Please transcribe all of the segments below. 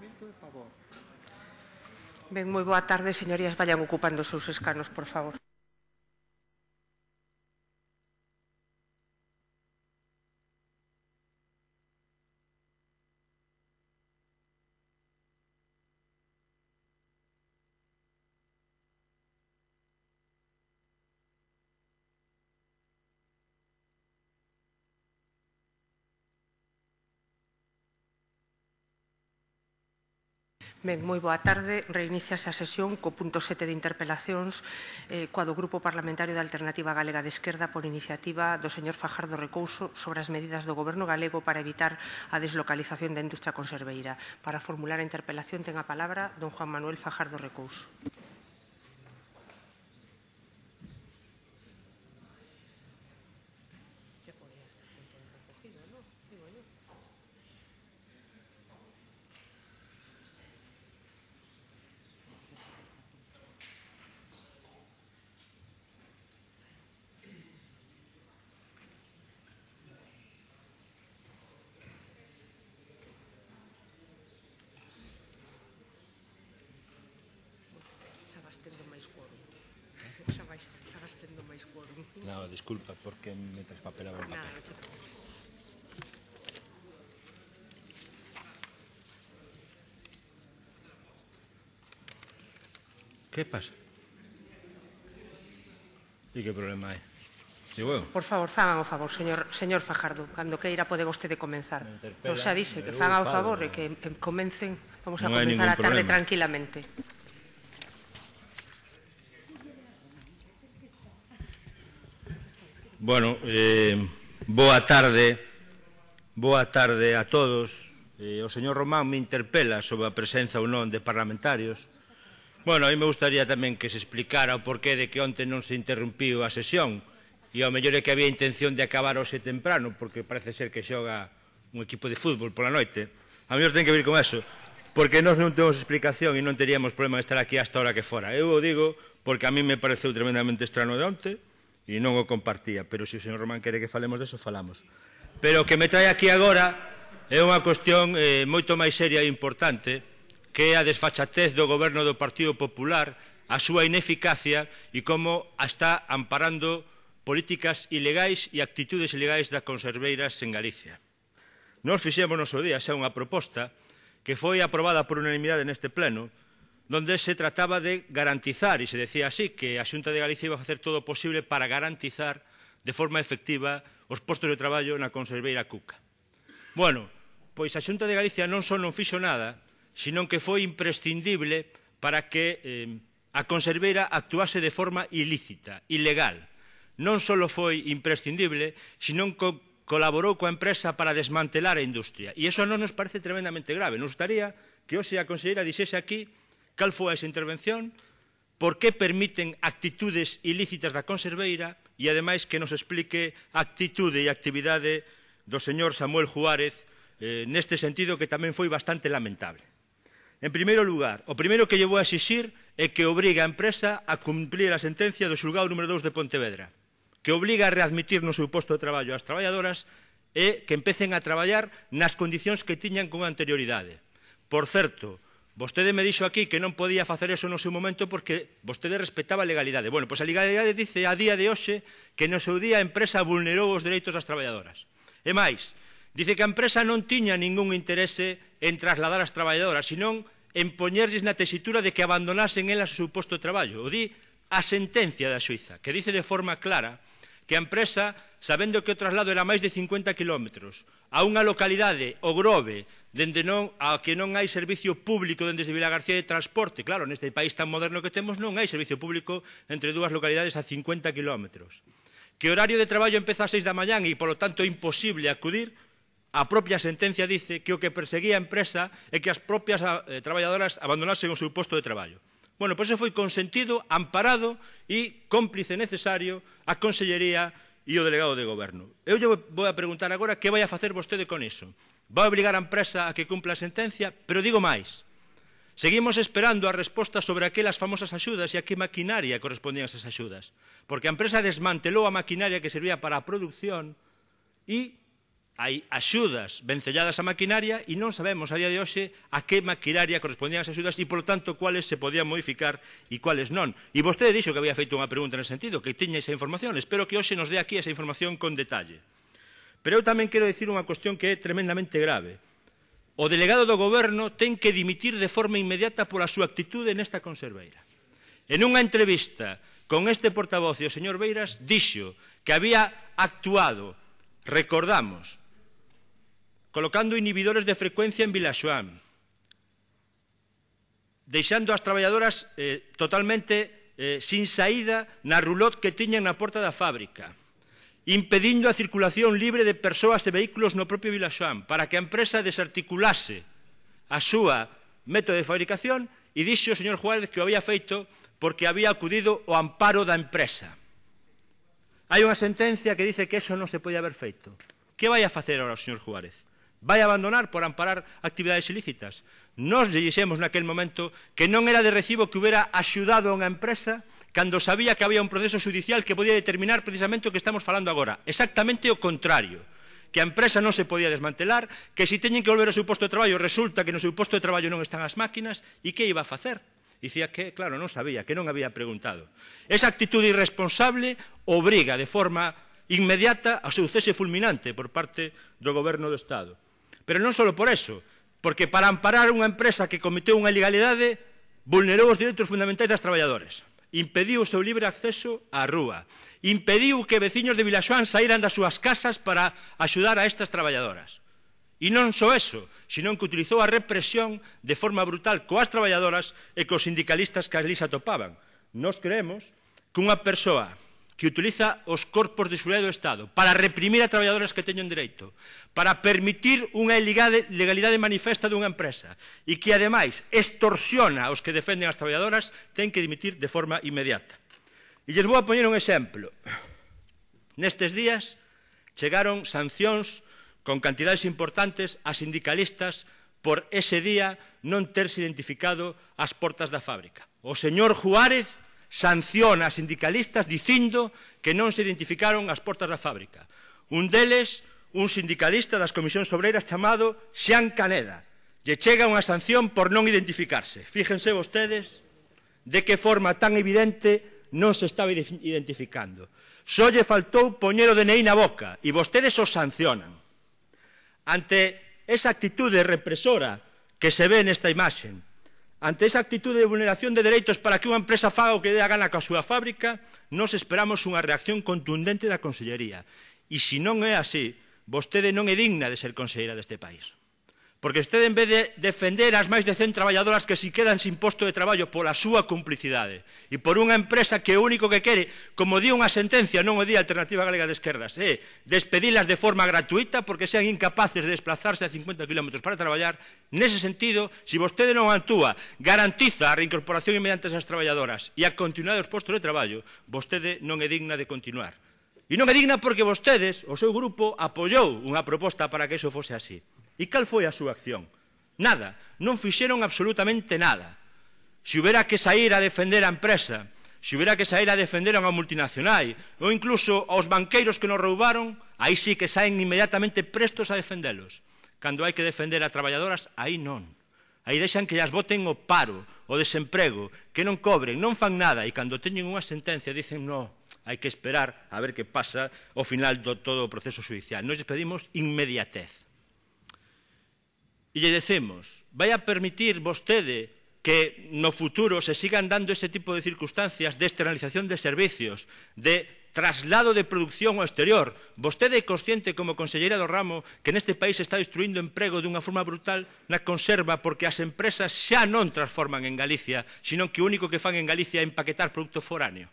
momento de favor. Ben, moi boa tarde, señorías, vayan ocupando os seus escanos, por favor. Ben, moi boa tarde. Reiníciase a sesión co punto 7 de interpelacións eh, coa do Grupo Parlamentario da Alternativa Galega de Esquerda por iniciativa do señor Fajardo Recouso sobre as medidas do Goberno galego para evitar a deslocalización da industria conserveira. Para formular a interpelación ten a palabra don Juan Manuel Fajardo Recouso. No, disculpa, porque me traspapelaba el papel. ¿Qué pasa? ¿Y qué problema hay? Por favor, hagan por favor, señor, señor Fajardo, cando queira usted usted comenzar. Nos avise que hagan o favor y que em, comencen. vamos a comenzar a tarde tranquilamente. Bueno, eh, boa tarde, boa tarde a todos. Eh, o señor Román me interpela sobre a presenza ou non de parlamentarios. Bueno, aí me gustaría tamén que se explicara o porqué de que onte non se interrompiu a sesión e ao mellor é que había intención de acabar hoxe temprano porque parece ser que xoga un equipo de fútbol pola noite. A mellor ten que ver con eso porque nós non temos explicación e non teríamos problema de estar aquí hasta hora que fora. Eu o digo porque a mí me pareceu tremendamente estrano de onte, e non o compartía, pero se o señor Román quere que falemos deso, falamos. Pero o que me trae aquí agora é unha cuestión eh, moito máis seria e importante, que é a desfachatez do goberno do Partido Popular, a súa ineficacia e como está amparando políticas ilegais e actitudes ilegais das conserveiras en Galicia. Nos fixemos o día xa unha proposta que foi aprobada por unanimidade neste pleno, donde se trataba de garantizar, e se decía así, que a Xunta de Galicia iba a facer todo o posible para garantizar de forma efectiva os postos de traballo na conserveira Cuca. Bueno, pois a Xunta de Galicia non só non fixo nada, senón que foi imprescindible para que eh, a conserveira actuase de forma ilícita, ilegal. Non só foi imprescindible, senón que colaborou coa empresa para desmantelar a industria. E iso non nos parece tremendamente grave. Nos gustaría que hoxe a conselleira dixese aquí Cal foi esa intervención? Por que permiten actitudes ilícitas da conserveira? E, ademais, que nos explique a actitude e actividade do señor Samuel Juárez eh, neste sentido que tamén foi bastante lamentable. En primeiro lugar, o primeiro que llevou a exixir é que obriga a empresa a cumplir a sentencia do xulgado número 2 de Pontevedra, que obriga a readmitir no seu posto de traballo as traballadoras e que empecen a traballar nas condicións que tiñan con anterioridade. Por certo, Vostede me dixo aquí que non podía facer eso no seu momento porque vostede respetaba a legalidade. Bueno, pois a legalidade dice a día de hoxe que no seu día a empresa vulnerou os dereitos das traballadoras. E máis, dice que a empresa non tiña ningún interese en trasladar as traballadoras, senón en poñerlles na tesitura de que abandonasen elas o seu posto de traballo. O di a sentencia da Suiza, que dice de forma clara que a empresa, sabendo que o traslado era máis de 50 kilómetros, a unha localidade, o Grove, dende non a que non hai servicio público dende Vila García de transporte. Claro, neste país tan moderno que temos non hai servicio público entre dúas localidades a 50 kilómetros. Que o horario de traballo empeza a 6 da mañan e, polo tanto, é imposible acudir, a propia sentencia dice que o que perseguía a empresa é que as propias eh, traballadoras abandonasen o seu posto de traballo. Bueno, pois pues foi consentido, amparado e cómplice necesario a Consellería e o delegado de Goberno. Eu lle vou a preguntar agora que vai a facer vostede con iso. Vai obrigar a empresa a que cumpla a sentencia, pero digo máis. Seguimos esperando a resposta sobre aquelas famosas axudas e a que maquinaria correspondían esas axudas, porque a empresa desmantelou a maquinaria que servía para a producción e hai axudas vencelladas á maquinaria e non sabemos a día de hoxe a que maquinaria correspondían as axudas e, por tanto, cuáles se podían modificar e cuáles non. E vostede dixo que había feito unha pregunta ese sentido, que tiña esa información. Espero que hoxe nos dé aquí esa información con detalle. Pero eu tamén quero dicir unha cuestión que é tremendamente grave. O delegado do goberno ten que dimitir de forma inmediata pola súa actitude nesta conserveira. En unha entrevista con este portavoz e o señor Beiras dixo que había actuado, recordamos, colocando inhibidores de frecuencia en Vilaxoán, deixando as traballadoras eh, totalmente eh, sin saída na rulot que tiñan na porta da fábrica impedindo a circulación libre de persoas e vehículos no propio Vilaxoán para que a empresa desarticulase a súa método de fabricación e dixo o señor Juárez que o había feito porque había acudido ao amparo da empresa. Hai unha sentencia que dice que eso non se pode haber feito. Que vai a facer ahora o señor Juárez? Vai a abandonar por amparar actividades ilícitas. Nos lle dixemos naquel momento que non era de recibo que hubera axudado a unha empresa cando sabía que había un proceso judicial que podía determinar precisamente o que estamos falando agora. Exactamente o contrario que a empresa non se podía desmantelar, que se si teñen que volver ao seu posto de traballo resulta que no seu posto de traballo non están as máquinas e que iba a facer? Dicía que, claro, non sabía, que non había preguntado. Esa actitud irresponsable obriga de forma inmediata ao seu cese fulminante por parte do goberno do Estado. Pero non só por eso, porque para amparar unha empresa que cometeu unha ilegalidade vulnerou os direitos fundamentais das traballadores impediu o seu libre acceso á rúa, impediu que veciños de Vilaxoán saíran das súas casas para axudar a estas traballadoras. E non só eso, senón que utilizou a represión de forma brutal coas traballadoras e cos sindicalistas que as lisa topaban. Nos creemos que unha persoa que utiliza os corpos de seguridade do Estado para reprimir a traballadoras que teñen dereito, para permitir unha ilegalidade manifesta dunha empresa e que, ademais, extorsiona os que defenden as traballadoras, ten que dimitir de forma inmediata. E les vou a poñer un exemplo. Nestes días chegaron sancións con cantidades importantes a sindicalistas por ese día non terse identificado as portas da fábrica. O señor Juárez sanciona a sindicalistas dicindo que non se identificaron as portas da fábrica. Un deles, un sindicalista das comisións obreiras chamado Xan Caneda, lle chega unha sanción por non identificarse. Fíjense vostedes de que forma tan evidente non se estaba identificando. Só lle faltou poñer o DNI na boca e vostedes os sancionan. Ante esa actitude represora que se ve nesta imaxen, Ante esa actitud de vulneración de dereitos para que unha empresa faga o que dé a gana coa súa fábrica, nos esperamos unha reacción contundente da Consellería. E se non é así, vostede non é digna de ser conselleira deste país. Porque usted, en vez de defender as máis de 100 traballadoras que se quedan sin posto de traballo pola súa complicidade e por unha empresa que o único que quere, como di unha sentencia, non o di a Alternativa Galega de Esquerdas, é despedilas de forma gratuita porque sean incapaces de desplazarse a 50 km para traballar, nese sentido, se si vostede non actúa, garantiza a reincorporación inmediante das traballadoras e a continuidade dos postos de traballo, vostede non é digna de continuar. E non é digna porque vostedes, o seu grupo, apoiou unha proposta para que iso fose así. E cal foi a súa acción? Nada, non fixeron absolutamente nada. Se hubiera que sair a defender a empresa, se hubiera que sair a defender a unha multinacional, ou incluso aos banqueiros que nos roubaron, aí sí que saen inmediatamente prestos a defendelos. Cando hai que defender a traballadoras, aí non. Aí deixan que as boten o paro, o desemprego, que non cobren, non fan nada, e cando teñen unha sentencia dicen, no, hai que esperar a ver que pasa ao final do todo o proceso judicial. Nos despedimos inmediatez e lle decemos, vai a permitir vostede que no futuro se sigan dando ese tipo de circunstancias de externalización de servicios, de traslado de producción ao exterior. Vostede é consciente como conselleira do ramo que neste país se está destruindo emprego emprego dunha forma brutal na conserva porque as empresas xa non transforman en Galicia, sino que o único que fan en Galicia é empaquetar produto foráneo.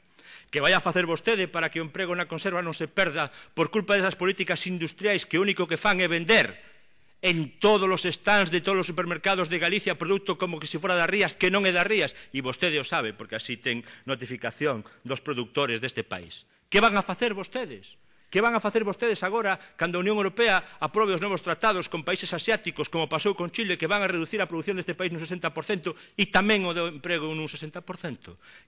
Que vai a facer vostede para que o emprego na conserva non se perda por culpa desas políticas industriais que o único que fan é vender en todos os stands de todos os supermercados de Galicia produto como que se fora das Rías, que non é das Rías, e vostede o sabe, porque así ten notificación dos productores deste país. Que van a facer vostedes? Que van a facer vostedes agora cando a Unión Europea aprobe os novos tratados con países asiáticos, como pasou con Chile, que van a reducir a produción deste país nun 60% e tamén o do emprego nun 60%?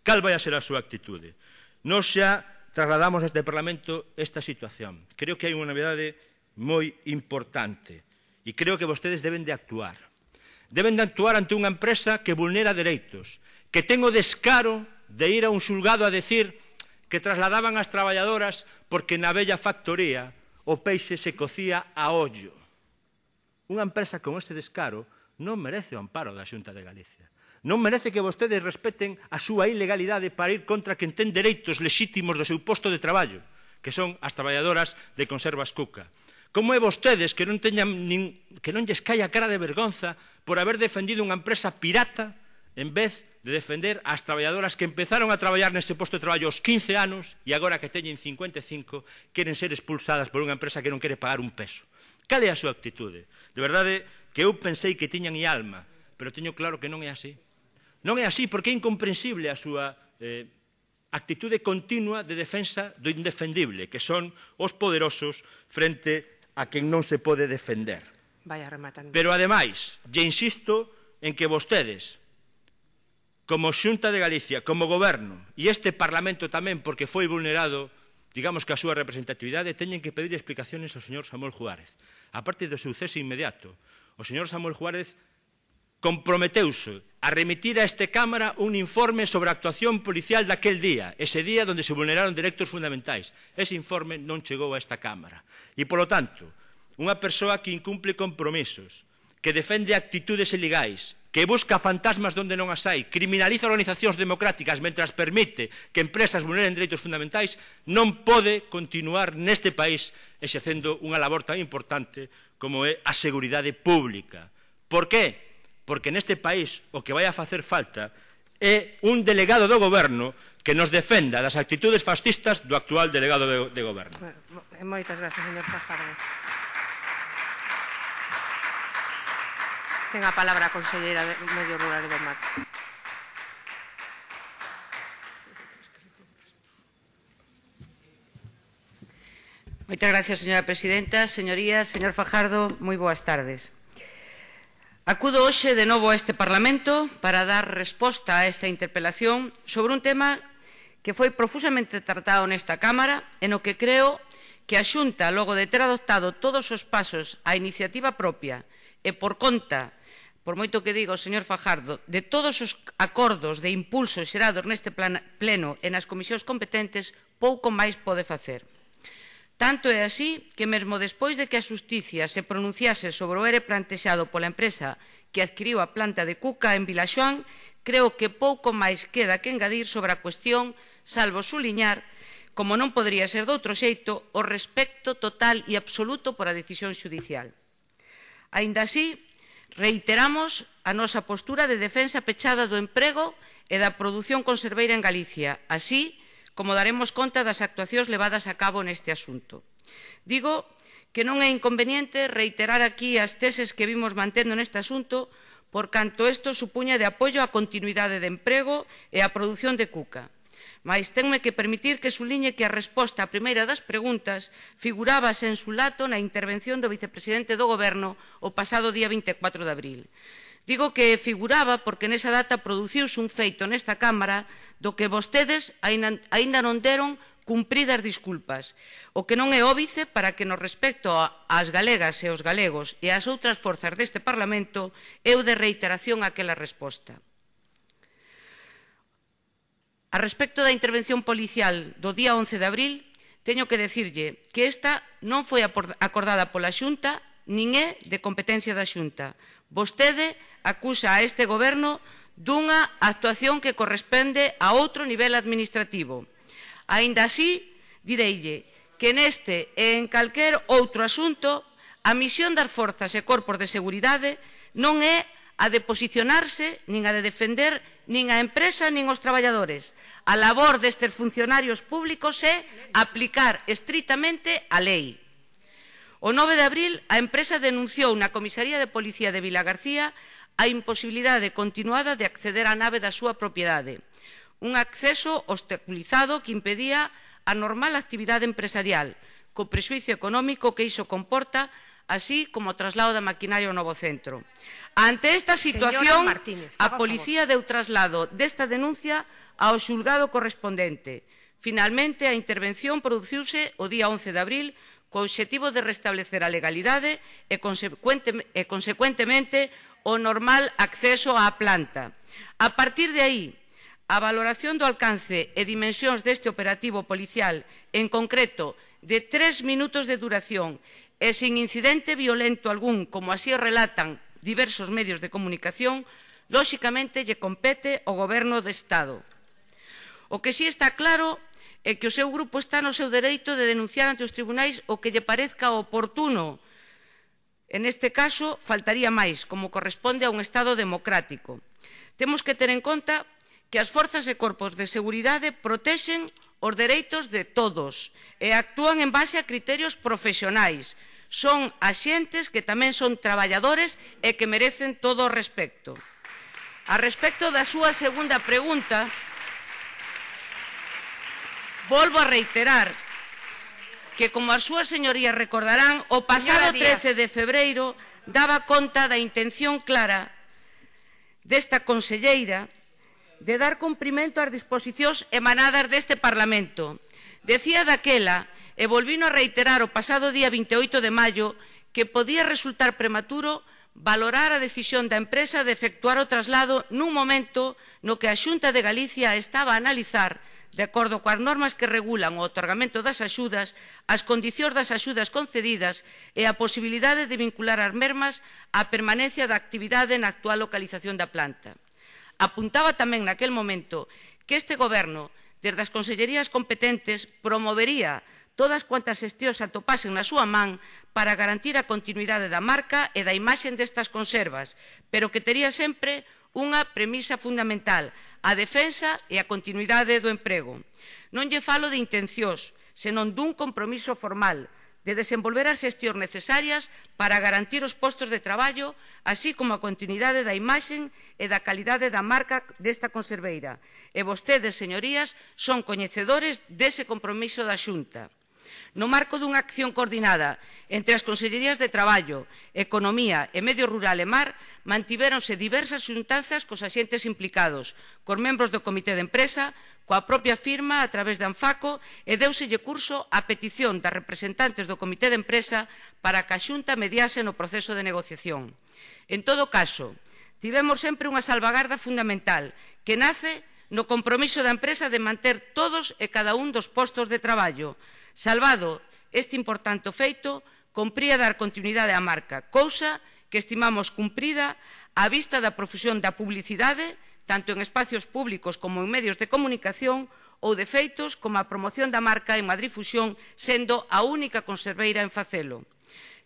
Cal vai a ser a súa actitude? Non xa trasladamos a este Parlamento esta situación. Creo que hai unha novedade moi importante E creo que vostedes deben de actuar. Deben de actuar ante unha empresa que vulnera dereitos, que ten o descaro de ir a un xulgado a decir que trasladaban as traballadoras porque na bella factoría o peixe se cocía a ollo. Unha empresa con este descaro non merece o amparo da Xunta de Galicia. Non merece que vostedes respeten a súa ilegalidade para ir contra quen ten dereitos lexítimos do seu posto de traballo, que son as traballadoras de Conservas Cuca. Como é vostedes que non, teñan nin, que non lles caia a cara de vergonza por haber defendido unha empresa pirata en vez de defender ás traballadoras que empezaron a traballar nese posto de traballo aos 15 anos e agora que teñen 55 queren ser expulsadas por unha empresa que non quere pagar un peso. Cal é a súa actitude? De verdade que eu pensei que tiñan alma, pero teño claro que non é así. Non é así porque é incomprensible a súa eh, actitude continua de defensa do indefendible, que son os poderosos frente a quen non se pode defender. Vai rematando. Pero ademais, lle insisto en que vostedes, como Xunta de Galicia, como goberno e este Parlamento tamén, porque foi vulnerado, digamos que a súa representatividade, teñen que pedir explicaciones ao señor Samuel Juárez. A parte do seu cese inmediato, o señor Samuel Juárez comprometeuse a remitir a este Cámara un informe sobre a actuación policial daquel día, ese día onde se vulneraron dereitos fundamentais. Ese informe non chegou a esta Cámara. E, polo tanto, unha persoa que incumple compromisos, que defende actitudes ilegais, que busca fantasmas donde non as hai, criminaliza organizacións democráticas mentras permite que empresas vulneren dereitos fundamentais, non pode continuar neste país exercendo unha labor tan importante como é a seguridade pública. Por que? porque neste país o que vai a facer falta é un delegado do goberno que nos defenda das actitudes fascistas do actual delegado de, de goberno. Eh, moitas gracias, señor Fajardo. Ten a palabra a conselleira de Medio Rural de Mar. Moitas gracias, señora presidenta. Señorías, señor Fajardo, moi boas tardes. Acudo hoxe de novo a este Parlamento para dar resposta a esta interpelación sobre un tema que foi profusamente tratado nesta Cámara e no que creo que a Xunta, logo de ter adoptado todos os pasos a iniciativa propia e por conta, por moito que digo, señor Fajardo, de todos os acordos de impulso xerados neste pleno e nas comisións competentes, pouco máis pode facer. Tanto é así que mesmo despois de que a Xusticia se pronunciase sobre o ere plantexado pola empresa que adquiriu a planta de Cuca en Vilaxoán, creo que pouco máis queda que engadir sobre a cuestión, salvo suliñar, como non podría ser doutro xeito, o respecto total e absoluto por a decisión xudicial. Aínda así, reiteramos a nosa postura de defensa pechada do emprego e da produción conserveira en Galicia, así que, como daremos conta das actuacións levadas a cabo neste asunto. Digo que non é inconveniente reiterar aquí as teses que vimos mantendo neste asunto, por canto isto supuña de apoio á continuidade de emprego e á produción de cuca. Mais tenme que permitir que suliñe que a resposta á primeira das preguntas figuraba sen sulato na intervención do vicepresidente do Goberno o pasado día 24 de abril. Digo que figuraba porque nesa data produciuse un feito nesta Cámara do que vostedes aínda non deron cumpridas disculpas, o que non é óbice para que no respecto ás galegas e aos galegos e ás outras forzas deste Parlamento eu de reiteración aquela resposta. A respecto da intervención policial do día 11 de abril, teño que decirlle que esta non foi acordada pola Xunta nin é de competencia da Xunta, Vostede acusa a este goberno dunha actuación que corresponde a outro nivel administrativo. Ainda así, direille que neste e en calquer outro asunto a misión das forzas e corpos de seguridade non é a de posicionarse, nin a de defender nin a empresa, nin os traballadores. A labor destes funcionarios públicos é aplicar estritamente a lei. O 9 de abril, a empresa denunciou na comisaría de policía de Vila García a imposibilidade continuada de acceder á nave da súa propiedade. Un acceso obstaculizado que impedía a normal actividade empresarial, co prexuicio económico que iso comporta así como o traslado da maquinaria ao novo centro. Ante esta situación, a policía deu traslado desta denuncia ao xulgado correspondente. Finalmente, a intervención produciuse o día 11 de abril co obxectivo de restablecer a legalidade e, e consecuentemente, o normal acceso á planta. A partir de aí, a valoración do alcance e dimensións deste operativo policial, en concreto, de tres minutos de duración e sin incidente violento algún, como así relatan diversos medios de comunicación, lóxicamente lle compete ao Goberno de Estado. O que sí está claro e que o seu grupo está no seu dereito de denunciar ante os tribunais o que lle parezca oportuno. En este caso, faltaría máis, como corresponde a un Estado democrático. Temos que ter en conta que as forzas e corpos de seguridade protexen os dereitos de todos e actúan en base a criterios profesionais. Son axentes que tamén son traballadores e que merecen todo o respecto. A respecto da súa segunda pregunta, Volvo a reiterar que, como as súas señorías recordarán, o pasado 13 de febreiro daba conta da intención clara desta conselleira de dar cumprimento ás disposicións emanadas deste Parlamento. Decía daquela, e volvino a reiterar o pasado día 28 de maio, que podía resultar prematuro valorar a decisión da empresa de efectuar o traslado nun momento no que a Xunta de Galicia estaba a analizar de acordo coas normas que regulan o otorgamento das axudas, as condicións das axudas concedidas e a posibilidade de vincular as mermas á permanencia da actividade na actual localización da planta. Apuntaba tamén naquel momento que este Goberno, desde as consellerías competentes, promovería todas cuantas xestións atopasen na súa man para garantir a continuidade da marca e da imaxe destas conservas, pero que tería sempre unha premisa fundamental, a defensa e a continuidade do emprego. Non lle falo de intencións, senón dun compromiso formal de desenvolver as xestións necesarias para garantir os postos de traballo, así como a continuidade da imaxen e da calidade da marca desta conserveira. E vostedes, señorías, son coñecedores dese compromiso da Xunta. No marco dunha acción coordinada entre as Consellerías de Traballo, Economía e Medio Rural e Mar, mantiveronse diversas xuntanzas cos axentes implicados, cos membros do Comité de Empresa, coa propia firma a través de Anfaco e deuselle curso á petición das representantes do Comité de Empresa para que a Xunta mediase no proceso de negociación. En todo caso, tivemos sempre unha salvagarda fundamental que nace no compromiso da empresa de manter todos e cada un dos postos de traballo, Salvado este importante feito, compría dar continuidade á marca, cousa que estimamos cumprida á vista da profusión da publicidade, tanto en espacios públicos como en medios de comunicación, ou de feitos como a promoción da marca en Madrid Fusión, sendo a única conserveira en facelo.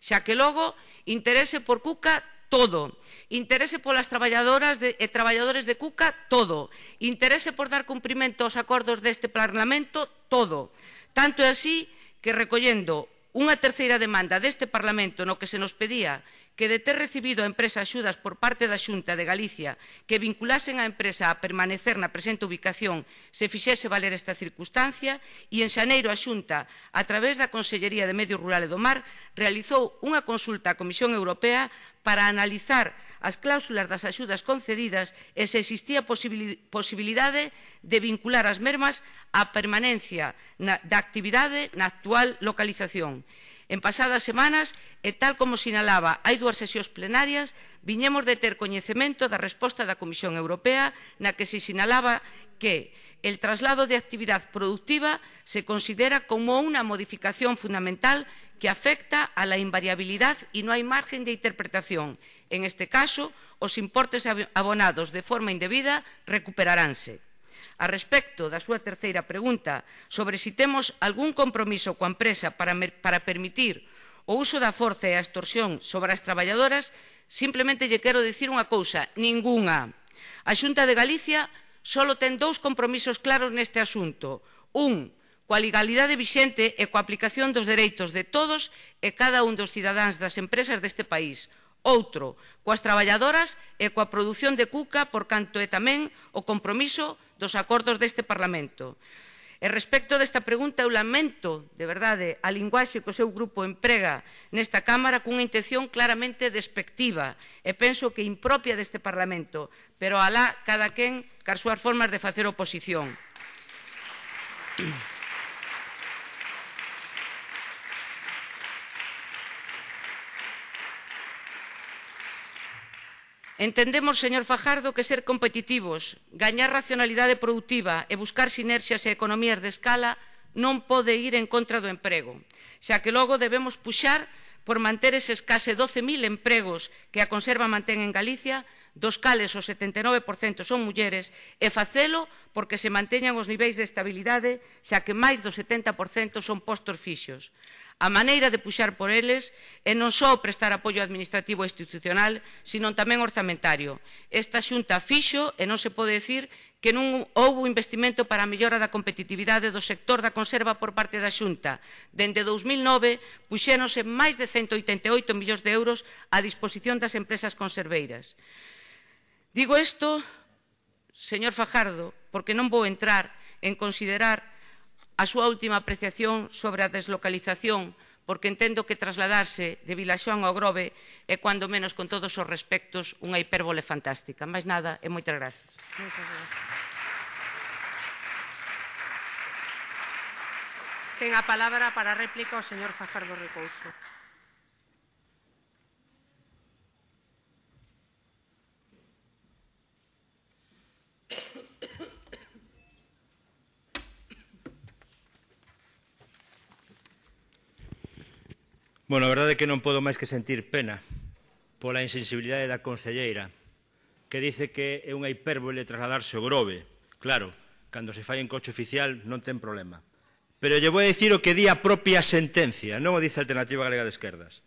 Xa que logo, interese por Cuca todo. Interese polas traballadoras de, e traballadores de Cuca todo. Interese por dar cumprimento aos acordos deste Parlamento todo. Tanto é así que recollendo unha terceira demanda deste Parlamento no que se nos pedía que de ter recibido a empresa axudas por parte da Xunta de Galicia que vinculasen a empresa a permanecer na presente ubicación se fixese valer esta circunstancia e en xaneiro a Xunta, a través da Consellería de Medio Rural e do Mar, realizou unha consulta á Comisión Europea para analizar as cláusulas das axudas concedidas e se existía posibilidade de vincular as mermas á permanencia na, da actividade na actual localización. En pasadas semanas, e tal como sinalaba, hai dúas sesións plenarias, viñemos de ter coñecemento da resposta da Comisión Europea na que se sinalaba que el traslado de actividad productiva se considera como una modificación fundamental que afecta a la invariabilidad y no hay margen de interpretación. En este caso, os importes abonados de forma indebida recuperaránse. A respecto da súa terceira pregunta sobre se si temos algún compromiso coa empresa para, para permitir o uso da forza e a extorsión sobre as traballadoras, simplemente lle quero dicir unha cousa, ningunha. A Xunta de Galicia solo ten dous compromisos claros neste asunto. Un, coa legalidade vixente e coa aplicación dos dereitos de todos e cada un dos cidadáns das empresas deste país. Outro, coas traballadoras e coa produción de cuca, por canto é tamén o compromiso dos acordos deste Parlamento. E respecto desta pregunta, eu lamento, de verdade, a linguaxe que o seu grupo emprega nesta Cámara cunha intención claramente despectiva e penso que impropia deste Parlamento, pero alá cada quen car súas formas de facer oposición. Entendemos, señor Fajardo, que ser competitivos, gañar racionalidade productiva e buscar sinerxias e economías de escala non pode ir en contra do emprego, xa que logo debemos puxar por manter eses case 12.000 empregos que a conserva mantén en Galicia, dos cales o 79% son mulleres, e facelo porque se manteñan os niveis de estabilidade, xa que máis do 70% son postos fixos. A maneira de puxar por eles é non só prestar apoio administrativo e institucional, sino tamén orzamentario. Esta xunta fixo e non se pode decir que non houbo investimento para a mellora da competitividade do sector da conserva por parte da Xunta. Dende 2009 puxéronse máis de 188 millóns de euros á disposición das empresas conserveiras. Digo isto, señor Fajardo, porque non vou entrar en considerar a súa última apreciación sobre a deslocalización, porque entendo que trasladarse de Vilaxoán ao Grove é, cando menos con todos os respectos, unha hipérbole fantástica. Mais nada, e moitas gracias. Moitas gracias. Ten a palabra para réplica o señor Fajardo Recouso. Bueno, a verdade é que non podo máis que sentir pena pola insensibilidade da conselleira que dice que é unha hipérbole trasladarse o grove. Claro, cando se fai en coche oficial non ten problema. Pero lle vou a dicir o que di a propia sentencia, non o dice a Alternativa Galega de Esquerdas.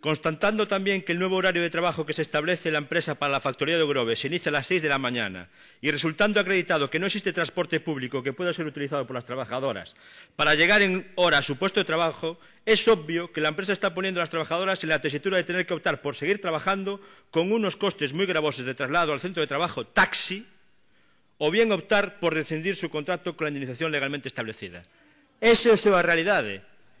Constatando también que el nuevo horario de trabajo que se establece en la empresa para la factoría de Grove se inicia a las seis de la mañana y resultando acreditado que no existe transporte público que pueda ser utilizado por las trabajadoras para llegar en hora a su puesto de trabajo, es obvio que la empresa está poniendo a las trabajadoras en la tesitura de tener que optar por seguir trabajando con unos costes muy gravosos de traslado al centro de trabajo taxi o bien optar por rescindir su contrato con la indemnización legalmente establecida. Esa es la realidad.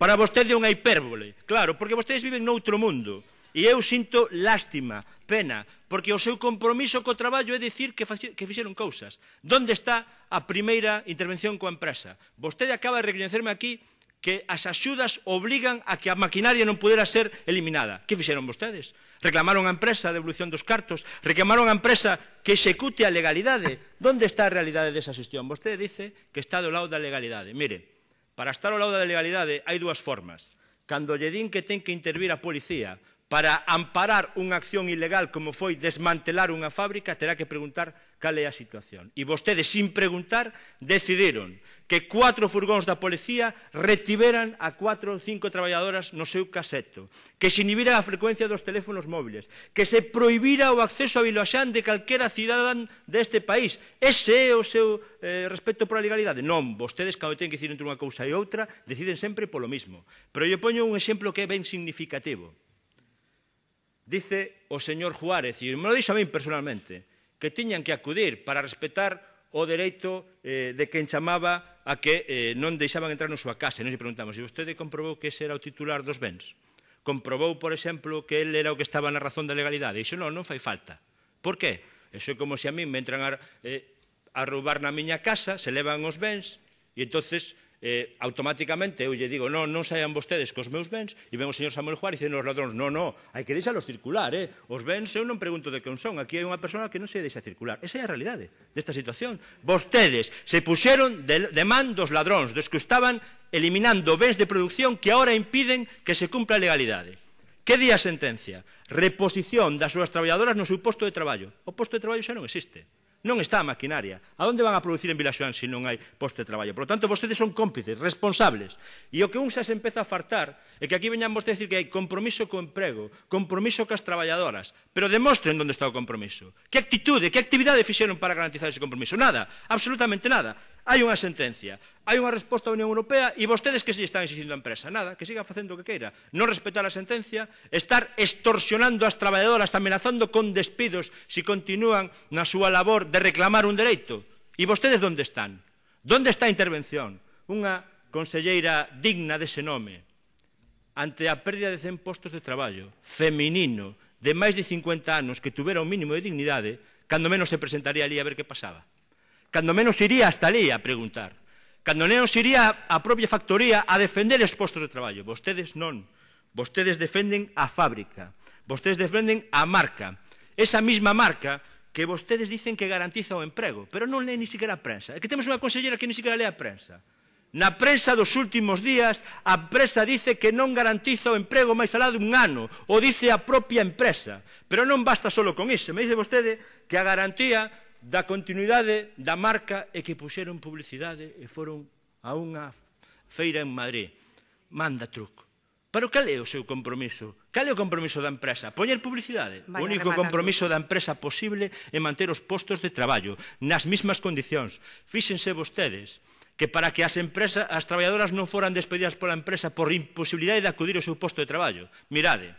Para vostede unha hipérbole, claro, porque vostedes viven noutro mundo. E eu sinto lástima, pena, porque o seu compromiso co traballo é dicir que, que fixeron cousas. Donde está a primeira intervención coa empresa? Vostede acaba de reconhecerme aquí que as axudas obrigan a que a maquinaria non pudera ser eliminada. Que fixeron vostedes? Reclamaron a empresa a devolución dos cartos, reclamaron a empresa que execute a legalidade. Donde está a realidade desa xestión? Vostede dice que está do lado da legalidade. Mire, Para estar ao lado da legalidade hai dúas formas. Cando lle din que ten que intervir a policía para amparar unha acción ilegal como foi desmantelar unha fábrica, terá que preguntar cal é a situación. E vostedes, sin preguntar, decidiron que cuatro furgóns da policía retiveran a cuatro ou cinco traballadoras no seu caseto, que se inhibira a frecuencia dos teléfonos móviles, que se proibira o acceso a Viloaxán de calquera cidadán deste país. Ese é o seu eh, respecto pola legalidade. Non, vostedes, cando ten que dicir entre unha cousa e outra, deciden sempre polo mismo. Pero eu poño un exemplo que é ben significativo. Dice o señor Juárez, e me lo dixo a mí personalmente, que tiñan que acudir para respetar o dereito eh, de quen chamaba a que eh, non deixaban entrar na súa casa. E nos preguntamos, e vostede comprobou que ese era o titular dos bens? Comprobou, por exemplo, que ele era o que estaba na razón da legalidade? E iso non, non fai falta. Por qué? Eso é como se a mí me entran a, eh, a roubar na miña casa, se levan os bens, e entonces eh, automáticamente eu lle digo, non, non saian vostedes cos meus bens, e ven o señor Samuel Juárez e nos ladróns, non, non, hai que deixalos circular, eh? os bens eu non pregunto de que son, aquí hai unha persona que non se deixa circular, esa é a realidade desta situación. Vostedes se puxeron de, de man dos ladróns, dos que estaban eliminando bens de producción que agora impiden que se cumpla a legalidade. Que día sentencia? Reposición das súas traballadoras no seu posto de traballo. O posto de traballo xa non existe non está a maquinaria. A onde van a producir en Vilaxoán se non hai posto de traballo? Por lo tanto, vostedes son cómplices, responsables. E o que un xa se empeza a fartar é que aquí veñan vostedes a decir que hai compromiso co emprego, compromiso cas traballadoras, pero demostren onde está o compromiso. Que actitude, que actividade fixeron para garantizar ese compromiso? Nada, absolutamente nada. Hai unha sentencia, hai unha resposta da Unión Europea e vostedes que se están exigindo a empresa? Nada, que siga facendo o que queira. Non respetar a sentencia, estar extorsionando as traballadoras, amenazando con despidos se continúan na súa labor de reclamar un dereito. E vostedes onde están? Donde está a intervención? Unha conselleira digna dese nome ante a pérdida de 100 postos de traballo feminino de máis de 50 anos que tuvera o mínimo de dignidade, cando menos se presentaría ali a ver que pasaba. Cando menos iría hasta ali a preguntar. Cando menos iría a propia factoría a defender os postos de traballo. Vostedes non. Vostedes defenden a fábrica. Vostedes defenden a marca. Esa mesma marca que vostedes dicen que garantiza o emprego, pero non lee ni siquiera a prensa. É que temos unha consellera que ni siquiera lee a prensa. Na prensa dos últimos días, a prensa dice que non garantiza o emprego máis alá dun ano, o dice a propia empresa. Pero non basta solo con iso. Me dice vostede que a garantía da continuidade da marca e que puxeron publicidade e foron a unha feira en Madrid. Manda truco. Pero cal é o seu compromiso? Cal é o compromiso da empresa? Poñer publicidade. Vaya o único compromiso da empresa posible é manter os postos de traballo nas mesmas condicións. Fíxense vostedes que para que as empresas, as traballadoras non foran despedidas pola empresa por imposibilidade de acudir ao seu posto de traballo. Mirade,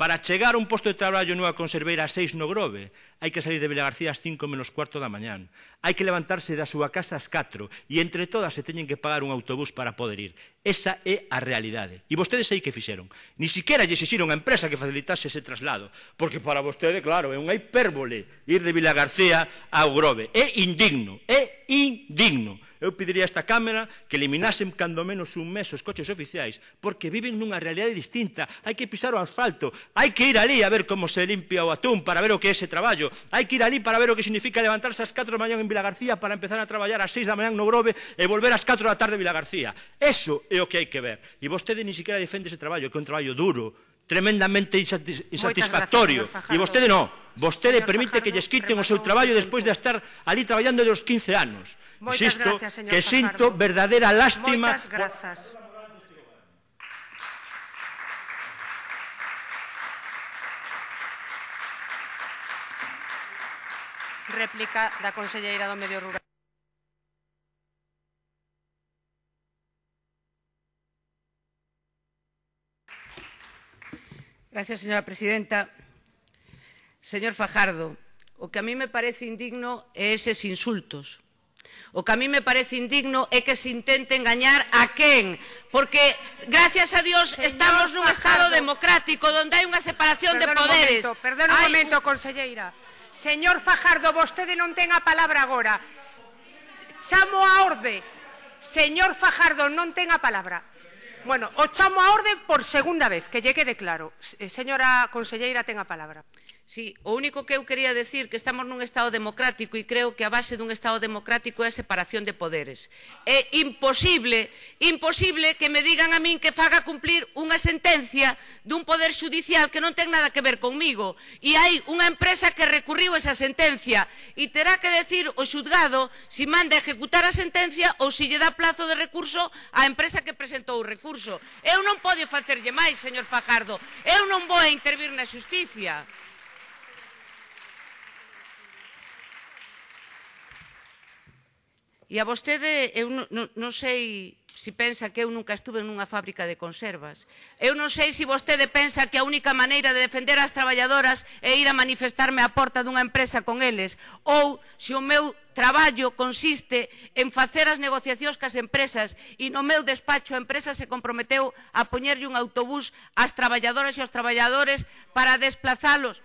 Para chegar a un posto de traballo nunha conserveira a seis no Grove, hai que salir de Vilagarcía ás cinco menos cuarto da mañán. Hai que levantarse da súa casa ás catro e entre todas se teñen que pagar un autobús para poder ir. Esa é a realidade. E vostedes aí que fixeron. Ni siquiera lle exixiron a empresa que facilitase ese traslado. Porque para vostede, claro, é unha hipérbole ir de Vila García ao Grove. É indigno, é indigno. Eu pediría a esta Cámara que eliminasen cando menos un mes os coches oficiais, porque viven nunha realidade distinta. Hai que pisar o asfalto, hai que ir ali a ver como se limpia o atún para ver o que é ese traballo, hai que ir ali para ver o que significa levantarse ás 4 da mañan en Vila García para empezar a traballar ás 6 da mañan no Grove e volver ás 4 da tarde en Vila García. Eso é o que hai que ver. E vostede ni siquiera defende ese traballo, que é un traballo duro, tremendamente insatis insatisfactorio. Gracias, e vostede non. Vostede señor permite Fajardo, que lles quiten o seu traballo despois de estar ali traballando dos 15 anos. Moitas Insisto, gracias, que Fajardo. sinto verdadeira lástima... Moitas grazas. Réplica da Conselleira do Medio Rural. Gracias, señora presidenta. Señor Fajardo, o que a mí me parece indigno é eses insultos. O que a mí me parece indigno é que se intente engañar a quen, porque gracias a Dios Señor estamos nun Fajardo. estado democrático onde hai unha separación perdón de poderes. Un momento, perdón un hai... momento, conselleira. Señor Fajardo, vostede non ten a palabra agora. Chamo a orde. Señor Fajardo, non ten a palabra. Bueno, o chamo a orde por segunda vez, que llegue de claro. Eh, señora conselleira, ten a palabra. Sí, o único que eu quería decir que estamos nun Estado democrático e creo que a base dun Estado democrático é a separación de poderes. É imposible, imposible que me digan a min que faga cumplir unha sentencia dun poder judicial que non ten nada que ver conmigo. E hai unha empresa que recurriu esa sentencia e terá que decir o xudgado se si manda ejecutar a sentencia ou se si lle dá plazo de recurso á empresa que presentou o recurso. Eu non podo facerlle máis, señor Fajardo. Eu non vou a intervir na xusticia. E a vostede, eu non, sei se pensa que eu nunca estuve nunha fábrica de conservas. Eu non sei se vostede pensa que a única maneira de defender as traballadoras é ir a manifestarme á porta dunha empresa con eles, ou se o meu traballo consiste en facer as negociacións cas empresas e no meu despacho a empresa se comprometeu a poñerlle un autobús ás traballadoras e aos traballadores para desplazalos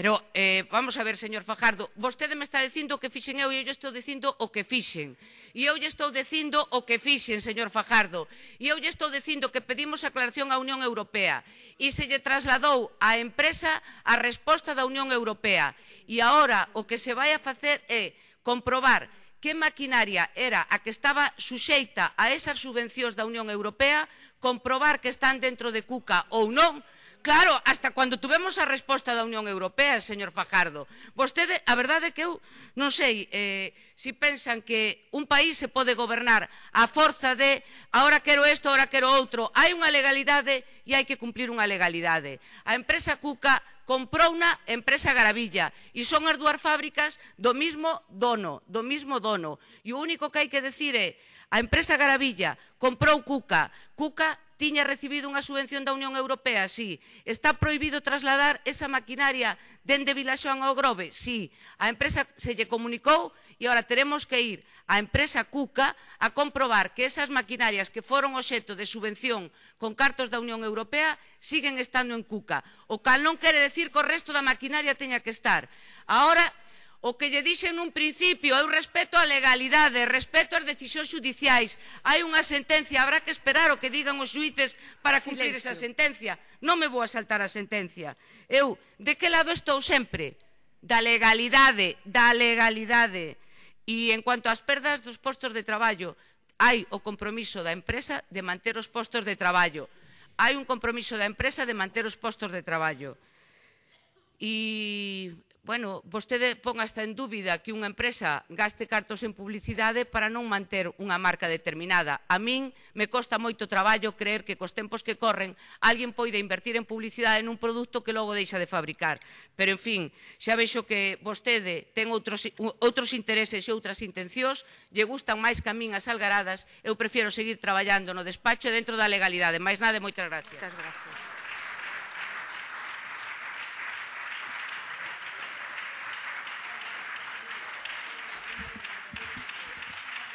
Pero eh, vamos a ver, señor Fajardo, vostede me está dicindo o que fixen eu e eu lle estou dicindo o que fixen. E eu lle estou dicindo o que fixen, señor Fajardo. E eu lle estou dicindo que pedimos aclaración á Unión Europea. E se lle trasladou á empresa a resposta da Unión Europea. E agora o que se vai a facer é comprobar que maquinaria era a que estaba suxeita a esas subvencións da Unión Europea, comprobar que están dentro de Cuca ou non, Claro, hasta cuando tuvemos a resposta da Unión Europea, señor Fajardo. Vostede, a verdade é que eu non sei eh, si pensan que un país se pode gobernar a forza de ahora quero isto, ahora quero outro. Hai unha legalidade e hai que cumplir unha legalidade. A empresa Cuca comprou unha empresa Garavilla e son as dúas fábricas do mismo dono, do mismo dono. E o único que hai que decir é a empresa Garavilla comprou Cuca, Cuca tiña recibido unha subvención da Unión Europea, sí. Está proibido trasladar esa maquinaria dende Vilaxoán ao Grove, sí. A empresa se lle comunicou e agora teremos que ir á empresa Cuca a comprobar que esas maquinarias que foron obxeto de subvención con cartos da Unión Europea siguen estando en Cuca. O cal non quere decir que o resto da maquinaria teña que estar. Agora, O que lle dixen nun principio, eu respeto a legalidade, respeto as decisións judiciais. Hai unha sentencia, habrá que esperar o que digan os juices para cumplir Silencio. esa sentencia. Non me vou a saltar a sentencia. Eu, de que lado estou sempre? Da legalidade, da legalidade. E en cuanto ás perdas dos postos de traballo, hai o compromiso da empresa de manter os postos de traballo. Hai un compromiso da empresa de manter os postos de traballo. E Bueno, vostede pon hasta en dúbida que unha empresa gaste cartos en publicidade para non manter unha marca determinada. A min me costa moito traballo creer que cos tempos que corren alguén poida invertir en publicidade nun produto que logo deixa de fabricar. Pero, en fin, xa vexo que vostede ten outros, outros intereses e outras intencións, lle gustan máis que a min as algaradas, eu prefiero seguir traballando no despacho e dentro da legalidade. Mais nada, moitas gracias. Muchas gracias.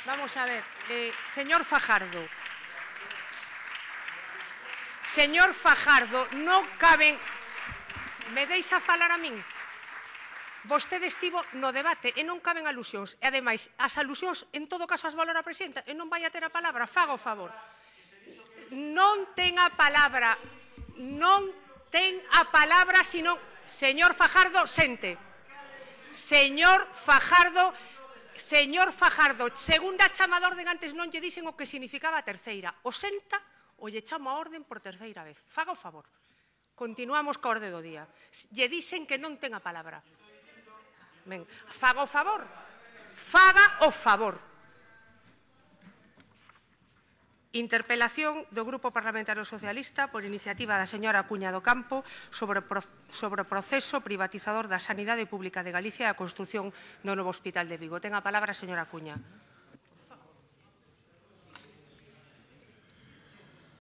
Vamos a ver, eh, señor Fajardo. Señor Fajardo, non caben... Me deis a falar a min? Vostede estivo no debate e non caben alusións. E, ademais, as alusións, en todo caso, as valora a presidenta. E non vai a ter a palabra. Faga o favor. Non ten a palabra. Non ten a palabra, sino... Señor Fajardo, sente. Señor Fajardo, sente Señor Fajardo, segunda de orden antes non lle dixen o que significaba a terceira. O senta ou lle chama a orden por terceira vez. Faga o favor. Continuamos co orde do día. Lle dixen que non ten a palabra. Ben, faga o favor. Faga o favor. Interpelación do Grupo Parlamentario Socialista por iniciativa da señora Cuña do Campo sobre, pro, sobre o proceso privatizador da Sanidade Pública de Galicia e a construción do novo Hospital de Vigo. Ten a palabra a señora Cuña.